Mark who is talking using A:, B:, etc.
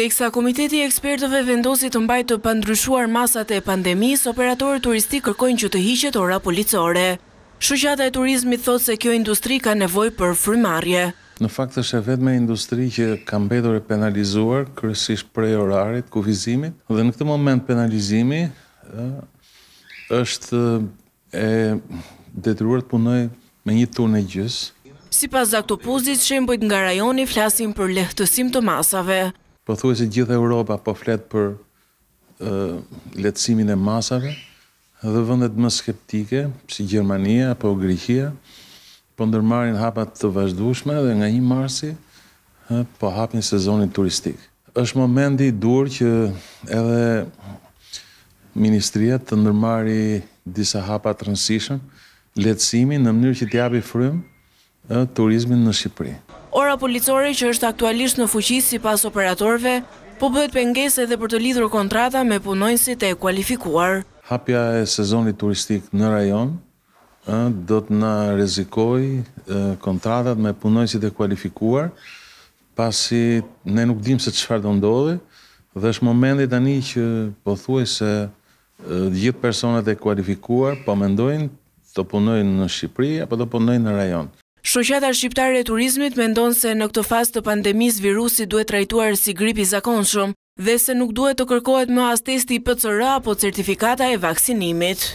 A: Teksa Komiteti Ekspertëve vendosit të mbajtë të pandryshuar masat e pandemis, operatorë turistik kërkojnë që të hiqet ora policore. Shushata e turizmit thot se kjo industri ka nevoj për frymarje.
B: Në fakt është e vetë me industri që kam bedur e penalizuar, kërësish prej orarit, kufizimit, dhe në këtë moment penalizimi është e detyruar të punoj me një tur e gjysë.
A: Si pas zakto puzit, shembojt nga rajoni flasin për lehtësim të masave
B: po thuaj se gjithë Europa po flet për ë uh, lehtësimin e masave dhe vendet më skeptike si Gjermania apo Greqia po ndërmarrin hapa të vazhdueshme dhe nga 1 marsi uh, po hapin sezonin turistik. Është momenti i dur që edhe ministria të ndërmarrë disa hapa të rëndësishëm lehtësimin në mënyrë që t'i japi frymë uh, turizmin në Shqipëri.
A: Ora policore që është aktualisht në fuqis si pas operatorve, po bëhet pëngese dhe për të lidhru kontrata me punojnësit e kualifikuar.
B: Hapja e sezonit turistik në rajon, do të në rezikoj kontratat me punojnësit e kualifikuar, pasi ne nuk dim se qëfar do ndodhe, dhe është momendit të një që po thuaj se gjithë personat e kualifikuar po mendojnë të punojnë në Shqipëri apo të punojnë në rajonë.
A: Shoqata shqiptare e turizmit mendon se në këtë fazë të pandemisë virusi duhet trajtuar si grip i zakonshëm dhe se nuk duhet të kërkohet më as testi PCR apo certifikata e vaksinimit.